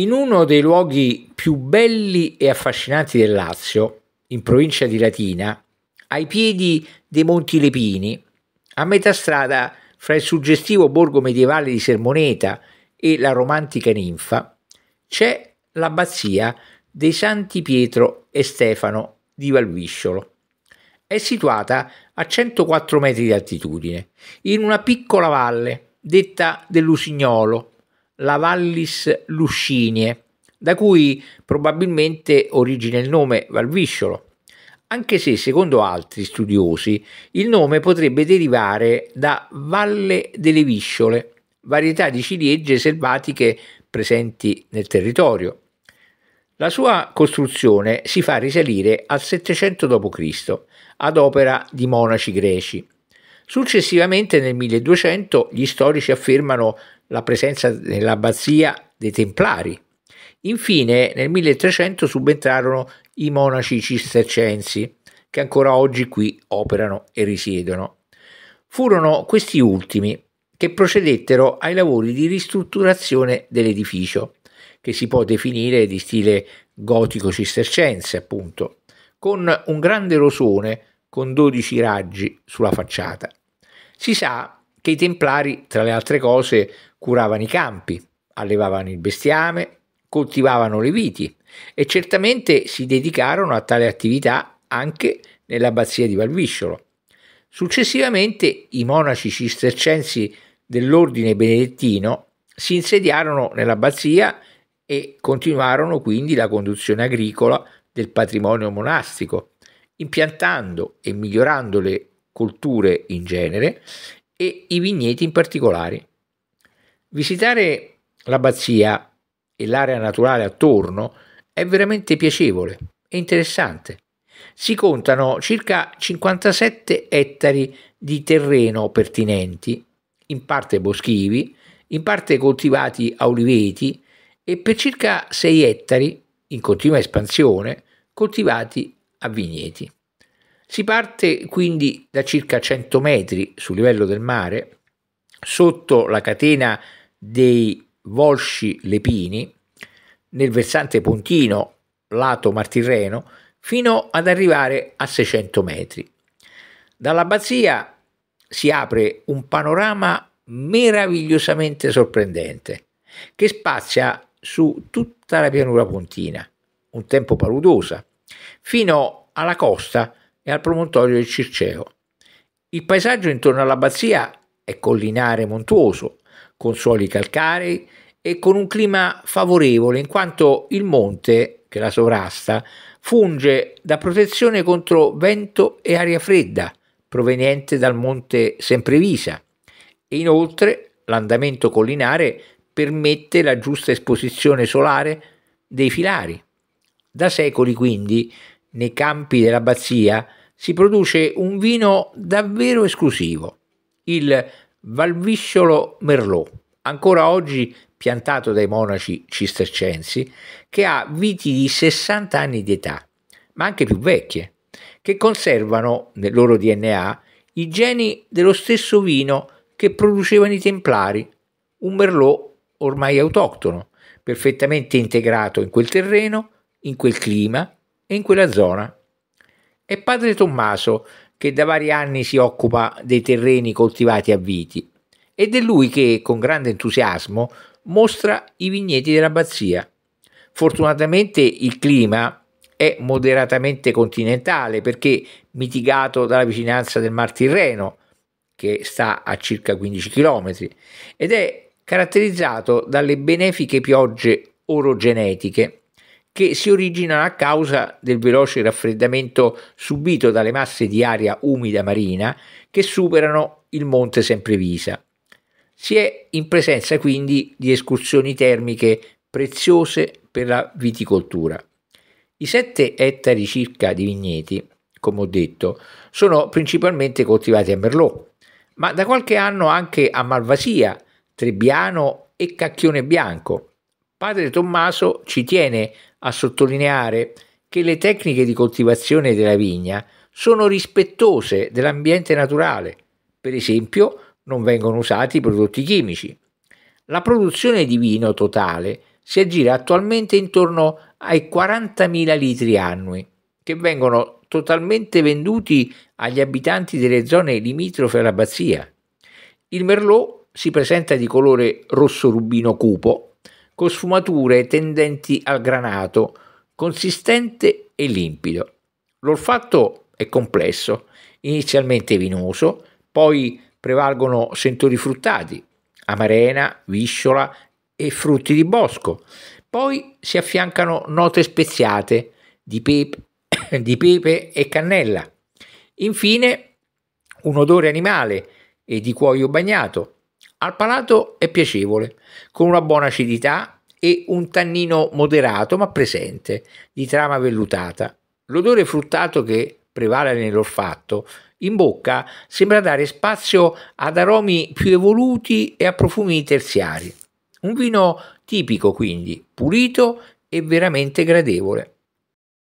In uno dei luoghi più belli e affascinanti del Lazio, in provincia di Latina, ai piedi dei Monti Lepini, a metà strada fra il suggestivo borgo medievale di Sermoneta e la romantica ninfa, c'è l'abbazia dei Santi Pietro e Stefano di Valvisciolo. È situata a 104 metri di altitudine, in una piccola valle detta dell'Usignolo, la Vallis Luscinie, da cui probabilmente origina il nome Valvisciolo, anche se secondo altri studiosi il nome potrebbe derivare da Valle delle Visciole, varietà di ciliegie selvatiche presenti nel territorio. La sua costruzione si fa risalire al 700 d.C., ad opera di monaci greci. Successivamente nel 1200 gli storici affermano la presenza nell'abbazia dei Templari. Infine nel 1300 subentrarono i monaci cistercensi che ancora oggi qui operano e risiedono. Furono questi ultimi che procedettero ai lavori di ristrutturazione dell'edificio, che si può definire di stile gotico cistercense, appunto, con un grande rosone con 12 raggi sulla facciata. Si sa che i templari, tra le altre cose, curavano i campi, allevavano il bestiame, coltivavano le viti e certamente si dedicarono a tale attività anche nell'abbazia di Valvisciolo. Successivamente i monaci cistercensi dell'ordine benedettino si insediarono nell'abbazia e continuarono quindi la conduzione agricola del patrimonio monastico, impiantando e migliorando le colture in genere e i vigneti in particolare. Visitare l'abbazia e l'area naturale attorno è veramente piacevole e interessante. Si contano circa 57 ettari di terreno pertinenti, in parte boschivi, in parte coltivati a oliveti e per circa 6 ettari, in continua espansione, coltivati a vigneti. Si parte quindi da circa 100 metri sul livello del mare, sotto la catena dei Volsci Lepini, nel versante pontino lato Martirreno, fino ad arrivare a 600 metri. Dall'abbazia si apre un panorama meravigliosamente sorprendente che spazia su tutta la pianura pontina, un tempo paludosa, fino alla costa e al promontorio del Circeo. Il paesaggio intorno all'abbazia è collinare montuoso, con suoli calcarei e con un clima favorevole in quanto il monte che la sovrasta funge da protezione contro vento e aria fredda proveniente dal monte Semprevisa e inoltre l'andamento collinare permette la giusta esposizione solare dei filari. Da secoli quindi nei campi dell'abbazia si produce un vino davvero esclusivo, il Valvisciolo Merlot, ancora oggi piantato dai monaci cistercensi, che ha viti di 60 anni di età, ma anche più vecchie, che conservano nel loro DNA i geni dello stesso vino che producevano i templari, un merlot ormai autoctono, perfettamente integrato in quel terreno, in quel clima in quella zona. È padre Tommaso che da vari anni si occupa dei terreni coltivati a viti ed è lui che, con grande entusiasmo, mostra i vigneti dell'abbazia. Fortunatamente il clima è moderatamente continentale perché mitigato dalla vicinanza del Mar Tirreno, che sta a circa 15 km, ed è caratterizzato dalle benefiche piogge orogenetiche che si originano a causa del veloce raffreddamento subito dalle masse di aria umida marina che superano il monte Semprevisa. Si è in presenza quindi di escursioni termiche preziose per la viticoltura. I 7 ettari circa di vigneti, come ho detto, sono principalmente coltivati a Merlot, ma da qualche anno anche a Malvasia, Trebbiano e Cacchione Bianco. Padre Tommaso ci tiene a sottolineare che le tecniche di coltivazione della vigna sono rispettose dell'ambiente naturale, per esempio non vengono usati prodotti chimici. La produzione di vino totale si aggira attualmente intorno ai 40.000 litri annui, che vengono totalmente venduti agli abitanti delle zone limitrofe all'abbazia. Il merlot si presenta di colore rosso rubino cupo con sfumature tendenti al granato, consistente e limpido. L'olfatto è complesso, inizialmente vinoso, poi prevalgono sentori fruttati, amarena, visciola e frutti di bosco. Poi si affiancano note speziate di, pepe, di pepe e cannella. Infine un odore animale e di cuoio bagnato, al palato è piacevole, con una buona acidità e un tannino moderato ma presente, di trama vellutata. L'odore fruttato che prevale nell'olfatto, in bocca sembra dare spazio ad aromi più evoluti e a profumi terziari. Un vino tipico quindi, pulito e veramente gradevole.